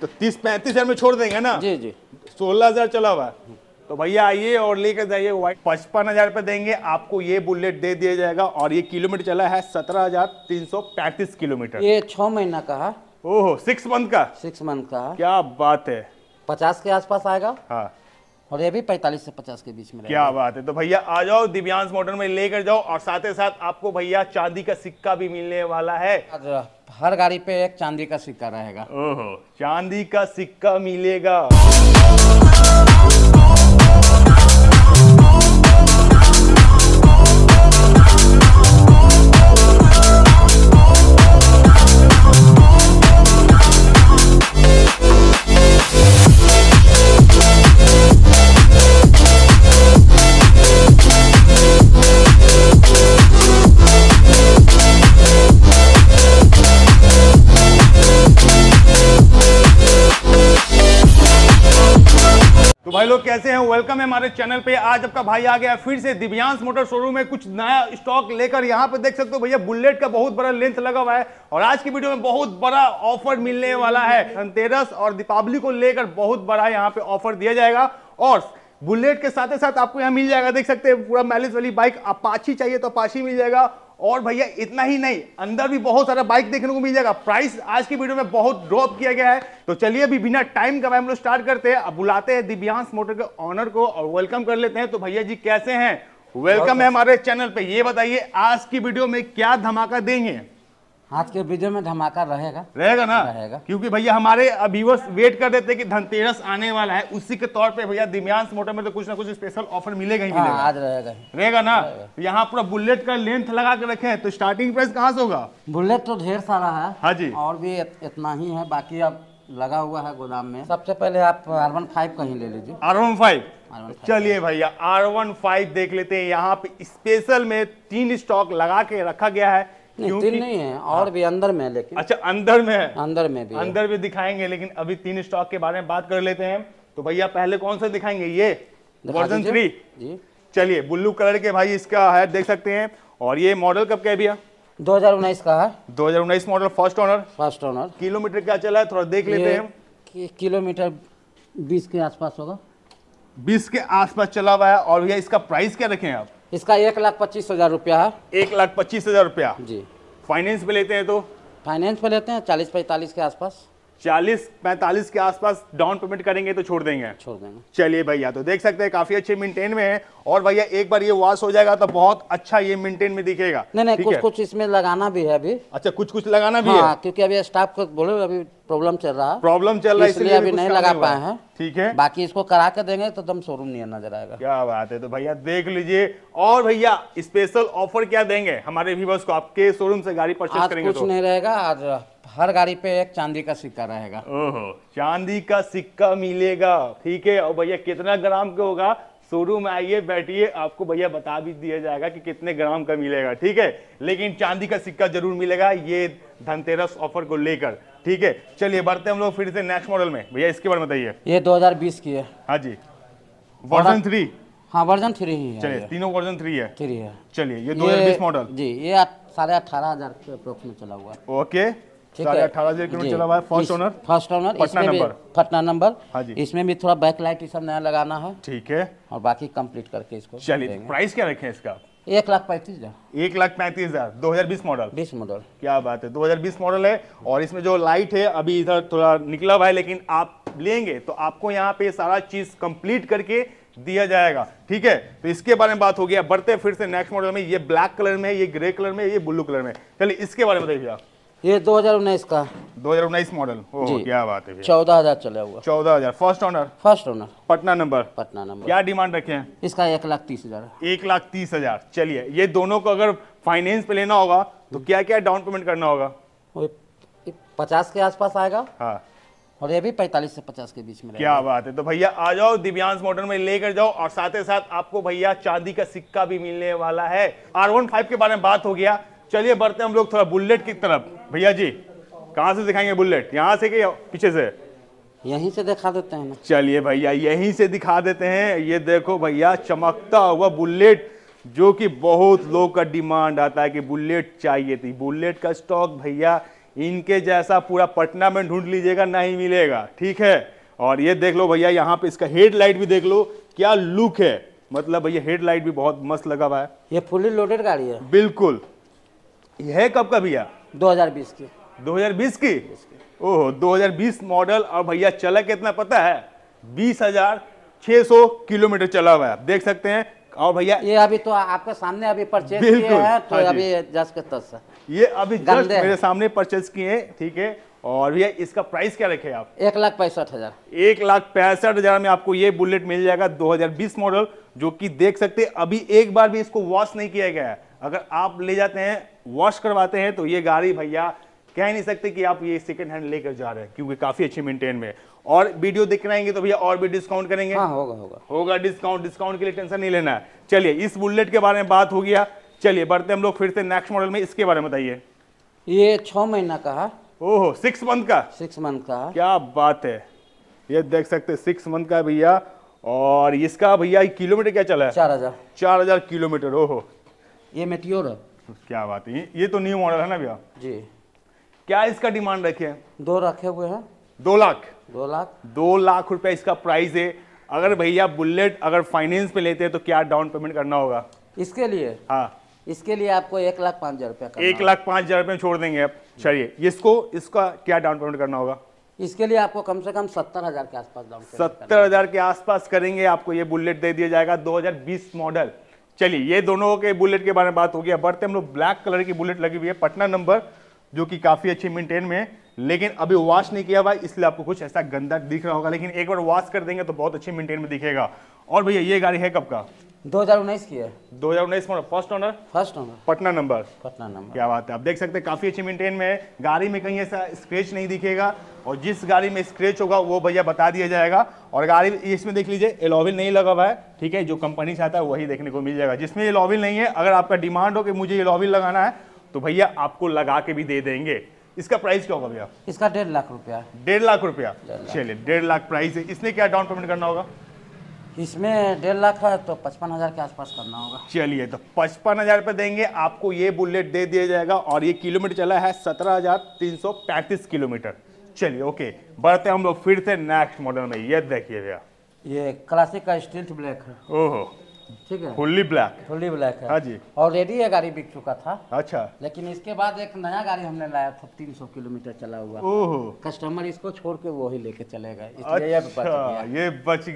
तो तीस पैंतीस हजार में छोड़ देंगे ना जी जी सोलह हजार चला हुआ तो भैया आइए और लेकर जाइए वाइट पचपन हजार रुपये देंगे आपको ये बुलेट दे दिया जाएगा और ये किलोमीटर चला है सत्रह हजार तीन सौ पैंतीस किलोमीटर ये छह महीना का है ओहो सिक्स मंथ का सिक्स मंथ का क्या बात है पचास के आसपास आएगा हाँ और ये भी 45 से 50 के बीच में क्या बात है तो भैया आ जाओ दिव्यांश मोटर में लेकर जाओ और साथ ही साथ आपको भैया चांदी का सिक्का भी मिलने वाला है हर गाड़ी पे एक चांदी का सिक्का रहेगा ओहो चांदी का सिक्का मिलेगा भाई लोग कैसे हैं वेलकम है हमारे चैनल पे आज आपका भाई आ गया फिर से दिव्यांश मोटर शोरूम में कुछ नया स्टॉक लेकर यहाँ पे देख सकते हो भैया बुलेट का बहुत बड़ा लेंथ लगा हुआ है और आज की वीडियो में बहुत बड़ा ऑफर मिलने वाला है धनतेरस और दीपावली को लेकर बहुत बड़ा यहाँ पे ऑफर दिया जाएगा और बुलेट के साथ साथ आपको यहाँ मिल जाएगा देख सकते हैं पूरा मैलेज वाली बाइक अपाची चाहिए तो अपाची मिल जाएगा और भैया इतना ही नहीं अंदर भी बहुत सारा बाइक देखने को मिल जाएगा प्राइस आज की वीडियो में बहुत ड्रॉप किया गया है तो चलिए अभी बिना टाइम का हम लोग स्टार्ट करते हैं अब बुलाते हैं दिव्यांश मोटर के ऑनर को और वेलकम कर लेते हैं तो भैया जी कैसे हैं वेलकम है हमारे चैनल पे ये बताइए आज की वीडियो में क्या धमाका देंगे आज के वीडियो में धमाका रहेगा रहेगा ना रहेगा क्योंकि भैया हमारे वो वेट कर देते कि धनतेरस आने वाला है उसी के तौर पे भैया दिव्यांश मोटर में तो कुछ ना कुछ स्पेशल ऑफर मिलेगा ही हाँ, मिलेगा आज रहेगा रहेगा ना रहेगा। तो यहाँ पूरा बुलेट का लेंथ लगा के रखे हैं तो स्टार्टिंग प्राइस कहाँ से होगा बुलेट तो ढेर सारा है हाँ जी और भी इतना ही है बाकी अब लगा हुआ है गोदाम में सबसे पहले आप आर वन फाइव कहीं ले लीजिए आर वन फाइव चलिए भैया आर वन फाइव देख लेते हैं यहाँ पे स्पेशल में तीन स्टॉक लगा के रखा गया है नहीं तीन नहीं है और हाँ। भी अंदर में लेकिन अच्छा अंदर में है अंदर में भी अंदर भी दिखाएंगे लेकिन अभी तीन स्टॉक के बारे में बात कर लेते हैं तो भैया पहले कौन सा दिखाएंगे ये वर्जन थ्री चलिए ब्लू कलर के भाई इसका है देख सकते हैं और ये मॉडल कब क्या भैया 2019 का है 2019 model first owner first owner kilometre क्या चला है थोड़ा देख लेते हैं किलोमीटर 20 के आसपास होगा 20 के आसपास चला हुआ है और भैया इसका प्राइस क्या रखे हैं आप इसका एक लाख पच्चीस हज़ार रुपया है एक लाख पच्चीस हज़ार रुपया जी फाइनेंस पे लेते हैं तो फाइनेंस पे लेते हैं चालीस पैंतालीस के आसपास चालीस पैंतालीस के आसपास डाउन पेमेंट करेंगे तो छोड़ देंगे छोड़ देंगे चलिए भैया तो देख सकते हैं काफी अच्छे मेंटेन में है और भैया एक बार ये वॉश हो जाएगा तो बहुत अच्छा ये मेंटेन में दिखेगा नहीं नहीं कुछ कुछ इसमें लगाना भी है अभी अच्छा कुछ कुछ लगाना भी हाँ, है क्योंकि अभी स्टाफ को बोले अभी प्रॉब्लम चल रहा है प्रॉब्लम चल रहा है इसलिए अभी नहीं लगा पाए हैं ठीक है बाकी इसको करा के देंगे तो एकदम शोरूम नहीं नजर आएगा क्या बात है तो भैया देख लीजिए और भैया स्पेशल ऑफर क्या देंगे हमारे व्यूवर्स को आपके शोरूम से गाड़ी परचेज करेंगे कुछ तो। नहीं रहेगा आज हर गाड़ी पे एक चांदी का सिक्का रहेगा ओहो चांदी का सिक्का मिलेगा ठीक है और भैया कितना ग्राम का होगा शोरूम में आइए बैठिए आपको भैया बता भी दिया जाएगा कि कितने ग्राम का मिलेगा ठीक है लेकिन चांदी का सिक्का जरूर मिलेगा ये धनतेरस ऑफर को लेकर ठीक है चलिए बढ़ते हम लोग फिर से नेक्स्ट मॉडल में भैया इसके बारे में बताइए ये 2020 की है हाँ जी वर्जन थ्री हाँ वर्जन थ्री ही है चलिए तीनों वर्जन थ्री है थ्री है चलिए ये दो मॉडल जी ये साढ़े अठारह हजार चला हुआ ओके पटना नंबर हाँ इसमें भी थोड़ा बैक लाइट नया लगाना है ठीक है और बाकी कम्प्लीट करके इसको प्राइस क्या रखे इसका एक लाख पैंतीस हजार एक लाख पैंतीस हजार दो हजार बीस मॉडल बीस मॉडल क्या बात है दो हजार बीस मॉडल है और इसमें जो लाइट है अभी इधर थोड़ा निकला हुआ है लेकिन आप लेंगे तो आपको यहाँ पे सारा चीज कंप्लीट करके दिया जाएगा ठीक है तो इसके बारे में बात हो गया बढ़ते फिर से नेक्स्ट मॉडल में ये ब्लैक कलर में ये ग्रे कलर में ये ब्लू कलर में चलिए इसके बारे में बताइए आप ये 2019 का 2019 मॉडल क्या बात है चौदह हजार चला हुआ चौदह हजार first owner first owner Patna number Patna number क्या डिमांड रखे हैं इसका एक लाख तीस हजार एक लाख तीस हजार चलिए ये दोनों को अगर फाइनेंस पे लेना होगा तो क्या क्या डाउन पेमेंट करना होगा पचास के आसपास आएगा हाँ और ये भी पैंतालीस से पचास के बीच में क्या बात है तो भैया आ जाओ दिव्यांश मॉडल में लेकर जाओ और साथ ही साथ आपको भैया चांदी का सिक्का भी मिलने वाला है आर वन फाइव के बारे में बात हो गया चलिए बढ़ते हम लोग थोड़ा बुलेट की तरफ भैया जी कहाँ से दिखाएंगे बुलेट यहाँ से कि पीछे से यहीं से दिखा देते हैं चलिए भैया यहीं से दिखा देते हैं ये देखो भैया चमकता हुआ बुलेट जो कि बहुत लोग का डिमांड आता है कि बुलेट चाहिए थी बुलेट का स्टॉक भैया इनके जैसा पूरा पटना में ढूंढ लीजिएगा नहीं मिलेगा ठीक है और ये देख लो भैया यहाँ पे इसका हेडलाइट भी देख लो क्या लुक है मतलब भैया हेडलाइट भी बहुत मस्त लगा हुआ है ये फुली लोडेड गाड़ी है बिल्कुल है कब का भैया 2020 की 2020 की ओहो 2020 मॉडल और भैया चला कितना पता है बीस हजार छह सौ किलोमीटर चला हुआ है आप देख सकते हैं और भैया ये अभी तो आपके सामने अभी परचेज किए हैं तो हाँ अभी जस्ट के तस ये अभी जस्ट मेरे सामने परचेज किए हैं ठीक है और भैया इसका प्राइस क्या रखे आप एक लाख पैंसठ हजार एक लाख पैंसठ हजार में आपको ये बुलेट मिल जाएगा 2020 मॉडल जो कि देख सकते हैं अभी एक बार भी इसको वॉश नहीं किया गया है अगर आप ले जाते हैं वॉश करवाते हैं तो ये गाड़ी भैया कह नहीं सकते कि आप ये सेकंड हैंड लेकर जा रहे हैं क्योंकि काफी अच्छी मेंटेन में और वीडियो देख रहे तो भैया और भी डिस्काउंट करेंगे हाँ, होगा होगा होगा डिस्काउंट डिस्काउंट के लिए टेंशन नहीं लेना है चलिए इस बुलेट के बारे में बात हो गया चलिए बढ़ते हम लोग फिर से नेक्स्ट मॉडल में इसके बारे में बताइए ये छ महीना का है ओहो सिक्स मंथ का सिक्स मंथ का क्या बात है ये देख सकते सिक्स मंथ का भैया और इसका भैया किलोमीटर क्या चला है चार हजार चार हजार किलोमीटर ओहो ये मेट्योर है तो क्या बात है ये तो न्यू मॉडल है ना भैया जी क्या इसका डिमांड रखे है दो रखे हुए हैं दो लाख दो लाख दो लाख रुपया इसका प्राइस है अगर भैया बुलेट अगर फाइनेंस पे लेते हैं तो क्या डाउन पेमेंट करना होगा इसके लिए हाँ इसके लिए आपको एक लाख पाँच हजार रुपया एक लाख पाँच हजार रुपये छोड़ देंगे आप चलिए इसको इसका क्या डाउन पेमेंट करना होगा इसके लिए आपको कम से कम सत्तर हजार के आसपास डाउन सत्तर हजार के आसपास करेंगे आपको ये बुलेट दे दिया जाएगा दो मॉडल चलिए ये दोनों के बुलेट के बारे में बात हो गया बढ़ते हम लोग ब्लैक कलर की बुलेट लगी हुई है पटना नंबर जो कि काफ़ी अच्छी मेंटेन में है लेकिन अभी वॉश नहीं किया हुआ इसलिए आपको कुछ ऐसा गंदा दिख रहा होगा लेकिन एक बार वॉश कर देंगे तो बहुत अच्छी मेंटेन में दिखेगा और भैया ये गाड़ी है कब का दो हजार उन्नीस की है दो हजार उन्नीस first owner first owner Patna number Patna number क्या बात है आप देख सकते हैं काफी अच्छी मेंटेन में है गाड़ी में कहीं ऐसा स्क्रेच नहीं दिखेगा और जिस गाड़ी में स्क्रेच होगा वो भैया बता दिया जाएगा और गाड़ी इसमें देख लीजिए एलोविल नहीं लगा हुआ है ठीक है जो कंपनी से आता है वही देखने को मिल जाएगा जिसमें एलोविल नहीं है अगर आपका डिमांड हो कि मुझे एलोविल लगाना है तो भैया आपको लगा के भी दे देंगे इसका प्राइस क्या होगा भैया इसका डेढ़ लाख रुपया डेढ़ लाख रुपया चलिए डेढ़ लाख प्राइस है इसमें क्या डाउन पेमेंट करना होगा इसमें डेढ़ लाख है तो पचपन हजार के आसपास करना होगा चलिए तो पचपन हजार रुपये देंगे आपको ये बुलेट दे दिया जाएगा और ये किलोमीटर चला है सत्रह हजार तीन सौ पैंतीस किलोमीटर चलिए ओके बढ़ते हम लोग फिर से नेक्स्ट मॉडल में ये देखिए भैया ये क्लासिक का स्टील ब्लैक है ओहो ठीक है फुल्ली ब्लैक फुल्ली ब्लैक है हाँ जी ऑलरेडी ये गाड़ी बिक चुका था अच्छा लेकिन इसके बाद एक नया गाड़ी हमने लाया था सौ किलोमीटर चला हुआ ओहो कस्टमर इसको छोड़ के वो ही लेके चले गए अच्छा, ये बच गया ये बच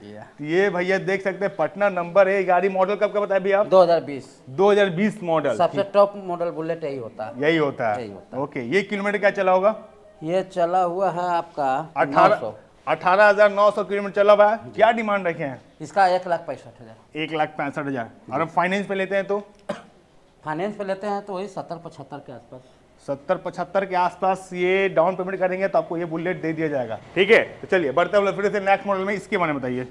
गया ये भैया देख सकते हैं पटना नंबर है गाड़ी मॉडल कब का बताया भैया आप हजार बीस मॉडल सबसे टॉप मॉडल बुलेट यही होता है यही होता है ओके ये किलोमीटर क्या चला होगा ये चला हुआ है आपका अठारह 18,900 किलोमीटर चला हुआ है क्या डिमांड रखे हैं इसका एक लाख पैंसठ हज़ार एक लाख पैंसठ हज़ार और अब फाइनेंस पे लेते हैं तो फाइनेंस पे लेते हैं तो वही सत्तर पचहत्तर के आसपास सत्तर पचहत्तर के आसपास ये डाउन पेमेंट करेंगे तो आपको ये बुलेट दे दिया जाएगा ठीक है तो चलिए बढ़ते हुए फिर से नेक्स्ट मॉडल में इसके बारे में बताइए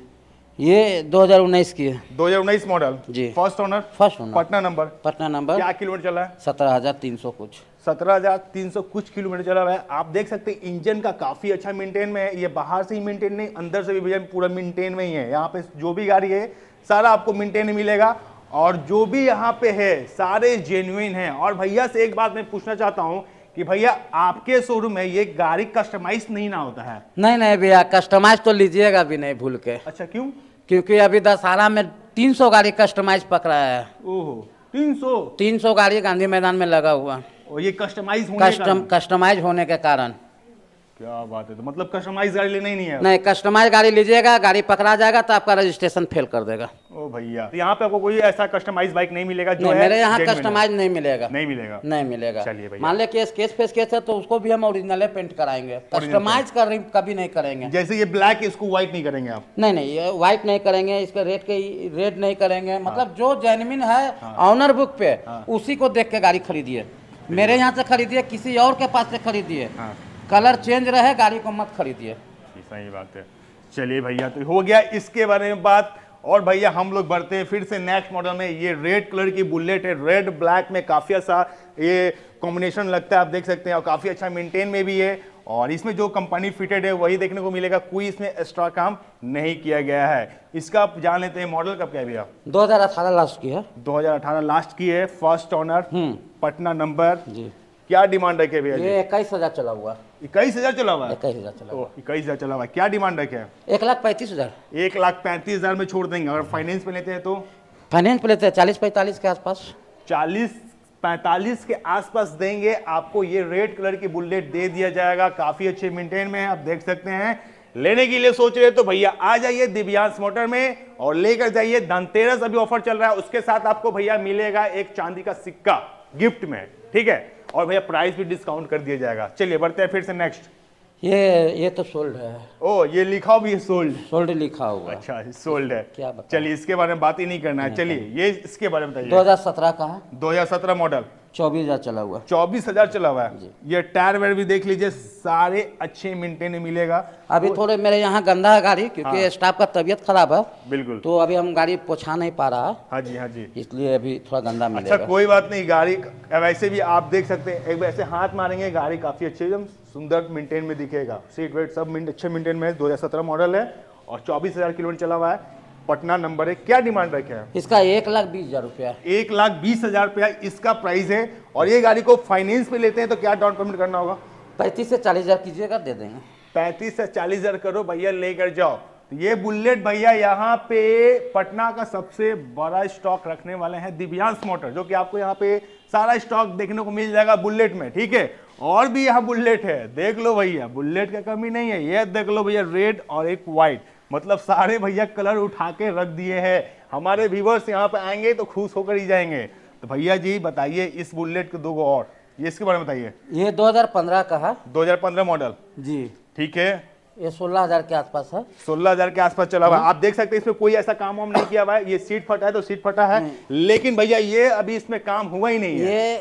ये 2019 की है 2019 मॉडल जी first owner first owner Patna number Patna number क्या किलोमीटर चला है सत्रह हजार तीन सौ कुछ 17,300 कुछ किलोमीटर चला हुआ है आप देख सकते हैं इंजन का काफ़ी अच्छा मेंटेन में है ये बाहर से ही मेंटेन नहीं अंदर से भी भैया पूरा मेंटेन में ही है यहाँ पे जो भी गाड़ी है सारा आपको मेंटेन मिलेगा और जो भी यहाँ पे है सारे जेन्यून हैं और भैया से एक बात मैं पूछना चाहता हूँ कि भैया आपके शोरूम में ये गाड़ी कस्टमाइज नहीं ना होता है नहीं नहीं भैया कस्टमाइज तो लीजिएगा भी नहीं भूल के अच्छा क्यों क्योंकि अभी दशहरा में तीन गाड़ी कस्टमाइज पकड़ा है ओहो तीन सौ गाड़ी गांधी मैदान में लगा हुआ और ये कस्टमाइज होने कस्टम कस्टमाइज होने के कारण क्या बात है तो मतलब कस्टमाइज गाड़ी लेना ही नहीं है नहीं कस्टमाइज गाड़ी लीजिएगा गाड़ी पकड़ा जाएगा तो आपका रजिस्ट्रेशन फेल कर देगा ओ भैया तो यहाँ पे आपको कोई ऐसा कस्टमाइज बाइक नहीं मिलेगा जो नहीं, है मेरे यहाँ कस्टमाइज नहीं मिलेगा नहीं मिलेगा नहीं मिलेगा चलिए भैया मान लिया केस केस फेस केस है तो उसको भी हम ओरिजिनल पेंट कराएंगे कस्टमाइज कर कभी नहीं करेंगे जैसे ये ब्लैक इसको व्हाइट नहीं करेंगे आप नहीं नहीं ये व्हाइट नहीं करेंगे इसके रेट के रेट नहीं करेंगे मतलब हाँ। जो जेनविन है ऑनर हाँ। बुक पे हाँ। उसी को देख के गाड़ी खरीदिए मेरे यहाँ से खरीदिए किसी और के पास से खरीदिए हाँ। कलर चेंज रहे गाड़ी को मत खरीदिए सही बात है चलिए भैया तो हो गया इसके बारे में बात और भैया हम लोग बढ़ते हैं फिर से नेक्स्ट मॉडल में ये रेड कलर की बुलेट है रेड ब्लैक में काफ़ी अच्छा ये कॉम्बिनेशन लगता है आप देख सकते हैं और काफ़ी अच्छा मेंटेन में भी है और इसमें जो कंपनी फिटेड है वही देखने को मिलेगा कोई इसमें एक्स्ट्रा काम नहीं किया गया है इसका आप जान लेते हैं मॉडल कब क्या भैया 2018 लास्ट की है 2018 लास्ट की है first hmm. Owner Patna number जी क्या डिमांड रखे भैया इक्कीस हजार चला हुआ इक्कीस हजार चला हुआ इक्कीस हजार चला हुआ इक्कीस हजार चला हुआ क्या डिमांड रखे है एक लाख पैंतीस हजार एक लाख पैंतीस हजार में छोड़ देंगे अगर फाइनेंस पे लेते हैं तो फाइनेंस पे लेते हैं चालीस पैंतालीस के आसपास चालीस 45 के आसपास देंगे आपको ये रेड कलर की बुलेट दे दिया जाएगा काफी अच्छे मेंटेन में आप देख सकते हैं लेने के लिए सोच रहे तो भैया आ जाइए दिव्यांश मोटर में और लेकर जाइए धनतेरस अभी ऑफर चल रहा है उसके साथ आपको भैया मिलेगा एक चांदी का सिक्का गिफ्ट में ठीक है और भैया प्राइस भी डिस्काउंट कर दिया जाएगा चलिए बढ़ते हैं फिर से नेक्स्ट ये ये तो सोल्ड है ओ ये लिखा भी है सोल्ड सोल्ड लिखा हुआ अच्छा सोल्ड है क्या चलिए इसके बारे में बात ही नहीं करना है चलिए ये इसके बारे में बताइए 2017 का है 2017 मॉडल चौबीस हजार चला हुआ चौबीस हजार चला हुआ है ये टायर वेयर भी देख लीजिए सारे अच्छे मेंटेन मिलेगा अभी तो, थोड़े मेरे यहाँ गंदा है गाड़ी क्योंकि हाँ। स्टाफ का तबियत खराब है बिल्कुल तो अभी हम गाड़ी पहुँचा नहीं पा रहा हाँ जी हाँ जी इसलिए अभी थोड़ा गंदा अच्छा, मिलेगा अच्छा कोई बात नहीं गाड़ी वैसे भी आप देख सकते हैं एक ऐसे हाथ मारेंगे गाड़ी काफी अच्छी एकदम सुंदर मेंटेन में दिखेगा सीट वेट सब अच्छे मेंटेन में है दो मॉडल है और चौबीस किलोमीटर चला हुआ है पटना नंबर है क्या डिमांड रखे हैं इसका एक लाख बीस हजार रुपया एक लाख बीस हजार रुपया इसका प्राइस है और ये गाड़ी को फाइनेंस पे लेते हैं तो क्या डाउन पेमेंट करना होगा पैंतीस से चालीस हजार कीजिएगा दे देंगे पैंतीस से चालीस हजार करो भैया लेकर जाओ तो ये बुलेट भैया यहाँ पे पटना का सबसे बड़ा स्टॉक रखने वाले हैं दिव्यांश मोटर जो कि आपको यहाँ पे सारा स्टॉक देखने को मिल जाएगा बुलेट में ठीक है और भी यहाँ बुलेट है देख लो भैया बुलेट का कमी नहीं है ये देख लो भैया रेड और एक व्हाइट मतलब सारे भैया कलर उठा के रख दिए हैं हमारे व्यूवर्स यहाँ पे आएंगे तो खुश होकर ही जाएंगे तो भैया जी बताइए इस बुलेट के दो और ये इसके बारे में बताइए ये 2015 का है 2015 मॉडल जी ठीक है ये सोलह हजार के आसपास है सोलह हजार के आसपास चला हुआ हम्म। आप देख सकते हैं इसमें कोई ऐसा काम वाम नहीं किया हुआ है ये सीट फटा है तो सीट फटा है हम्म। लेकिन भैया ये अभी इसमें काम हुआ ही नहीं है ये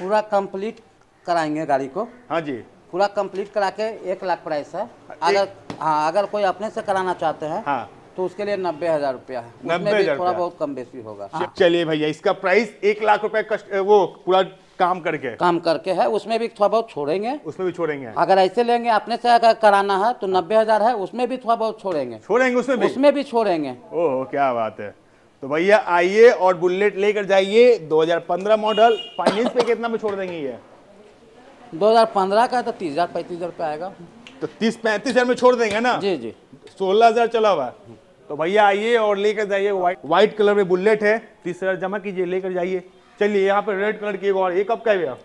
पूरा कम्प्लीट कराएंगे गाड़ी को हाँ जी पूरा कम्प्लीट करा के एक लाख प्राइस है अगर हाँ अगर कोई अपने से कराना चाहते हैं हाँ तो उसके लिए नब्बे हजार रुपया है नब्बे थोड़ा बहुत कम बेसी होगा हाँ। चलिए भैया इसका प्राइस एक लाख रुपए वो पूरा काम करके काम करके है उसमें भी थोड़ा बहुत छोड़ेंगे उसमें भी छोड़ेंगे अगर ऐसे लेंगे अपने से अगर कराना है तो हाँ। नब्बे हजार है उसमें भी थोड़ा बहुत छोड़ेंगे छोड़ेंगे उसमें भी उसमें भी छोड़ेंगे ओह क्या बात है तो भैया आइए और बुलेट लेकर जाइए 2015 मॉडल फाइनेंस पे कितना में छोड़ देंगे ये 2015 का है तो तीस हजार पैंतीस हजार रुपये आएगा तो तीस पैंतीस हजार में छोड़ देंगे ना जी जी सोलह हजार चला हुआ तो भैया आइए और लेकर जाइए व्हाइट कलर में बुलेट है तीस हजार जमा कीजिए लेकर जाइए चलिए यहाँ पे रेड कलर की और ये कब का है भैया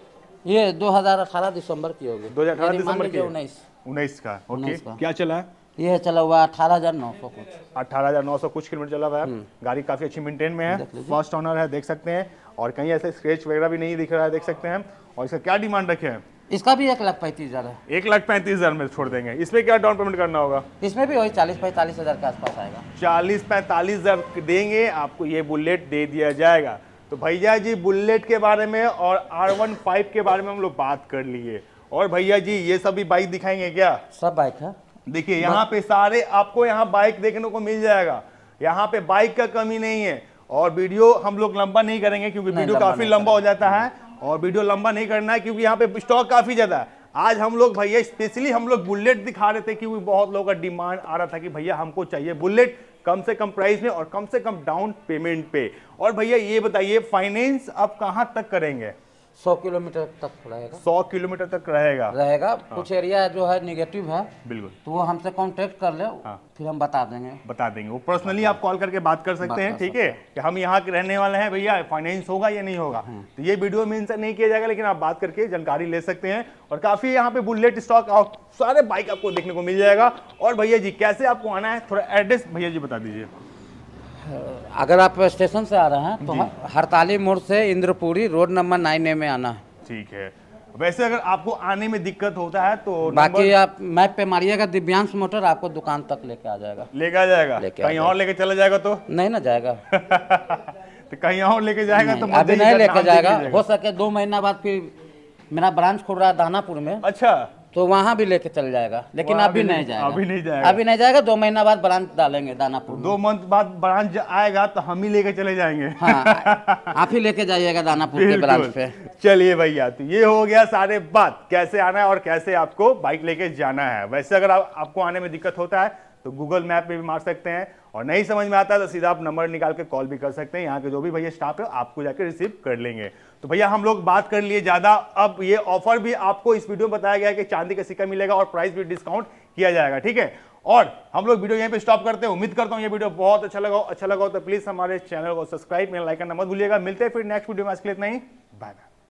ये दो हजार अठारह दिसंबर की होगी दो हजार अठारह दिसंबर की उन्नीस उन्नीस का ओके क्या चला है ये चला हुआ अठारह हजार नौ सौ कुछ अठारह हजार नौ सौ कुछ किलोमीटर चला हुआ है हम्म। गाड़ी काफी अच्छी मेंटेन में है फर्स्ट ऑनर है देख सकते हैं और कहीं ऐसे स्क्रेच वगैरह भी नहीं दिख रहा है देख सकते हैं और इसका क्या डिमांड रखे हैं इसका भी एक लाख पैंतीस हज़ार है एक लाख पैंतीस हज़ार में छोड़ देंगे इसमें क्या डाउन पेमेंट करना होगा इसमें भी वही चालीस पैंतालीस हज़ार के आसपास आएगा चालीस पैंतालीस हज़ार देंगे आपको ये बुलेट दे दिया जाएगा तो भैया जी बुलेट के बारे में और आर वन फाइव के बारे में हम लोग बात कर लिए और भैया जी ये सभी बाइक दिखाएंगे क्या सब बाइक है देखिए यहाँ पे सारे आपको यहाँ बाइक देखने को मिल जाएगा यहाँ पे बाइक का कमी नहीं है और वीडियो हम लोग लंबा नहीं करेंगे क्योंकि वीडियो काफी लंबा हो जाता है और वीडियो लंबा नहीं करना है क्योंकि यहाँ पे स्टॉक काफ़ी ज़्यादा है आज हम लोग भैया स्पेशली हम लोग बुलेट दिखा रहे थे क्योंकि बहुत लोगों का डिमांड आ रहा था कि भैया हमको चाहिए बुलेट कम से कम प्राइस में और कम से कम डाउन पेमेंट पे और भैया ये बताइए फाइनेंस आप कहाँ तक करेंगे सौ किलोमीटर तक रहेगा सौ किलोमीटर तक रहेगा रहेगा हाँ। कुछ एरिया जो है निगेटिव है बिल्कुल तो वो हमसे कॉन्टेक्ट कर ले हाँ। फिर हम बता देंगे बता देंगे वो पर्सनली आप कॉल करके बात कर सकते हैं ठीक है कि हम यहाँ के रहने वाले हैं भैया फाइनेंस होगा या नहीं होगा हाँ। तो ये वीडियो में इनसे नहीं किया जाएगा लेकिन आप बात करके जानकारी ले सकते हैं और काफी यहाँ पे बुलेट स्टॉक और सारे बाइक आपको देखने को मिल जाएगा और भैया जी कैसे आपको आना है थोड़ा एड्रेस भैया जी बता दीजिए अगर आप स्टेशन से आ रहे हैं तो हड़ताली मोड़ से Indrapuri road number nine A में आना ठीक है वैसे अगर आपको आने में दिक्कत होता है तो बाकी आप मैप पे मारिएगा दिव्यांश मोटर आपको दुकान तक लेके आ जाएगा लेके आ जाएगा लेके कहीं और लेके चला जाएगा तो नहीं ना जाएगा तो कहीं और लेके जाएगा तो अभी नहीं लेके जाएगा हो सके दो महीना बाद फिर मेरा ब्रांच खुल रहा है दानापुर में अच्छा तो वहाँ भी लेके चल जाएगा लेकिन अभी नहीं जाएगा अभी नहीं जाएगा अभी नहीं जाएगा दो महीना बाद ब्रांच डालेंगे दानापुर दो मंथ बाद ब्रांच आएगा तो हम ही लेके चले जाएंगे हाँ, आप ही लेके जाइएगा दानापुर के ब्रांच पे चलिए भैया तो ये हो गया सारे बात कैसे आना है और कैसे आपको बाइक लेके जाना है वैसे अगर आप, आपको आने में दिक्कत होता है तो गूगल मैप पे भी मार सकते हैं और नहीं समझ में आता तो सीधा आप नंबर निकाल के कॉल भी कर सकते हैं यहाँ के जो भी भैया स्टाफ है आपको जाके रिसीव कर लेंगे तो भैया हम लोग बात कर लिए ज़्यादा अब ये ऑफर भी आपको इस वीडियो में बताया गया है कि चांदी का सिक्का मिलेगा और प्राइस भी डिस्काउंट किया जाएगा ठीक है और हम लोग वीडियो यहीं पे स्टॉप करते हैं उम्मीद करता हूं ये वीडियो बहुत अच्छा लगा अच्छा लगा तो प्लीज़ हमारे चैनल को सब्सक्राइब मेरा लाइक करना मत भूलिएगा मिलते हैं फिर नेक्स्ट वीडियो में आज के लिए इतना ही बाय बाय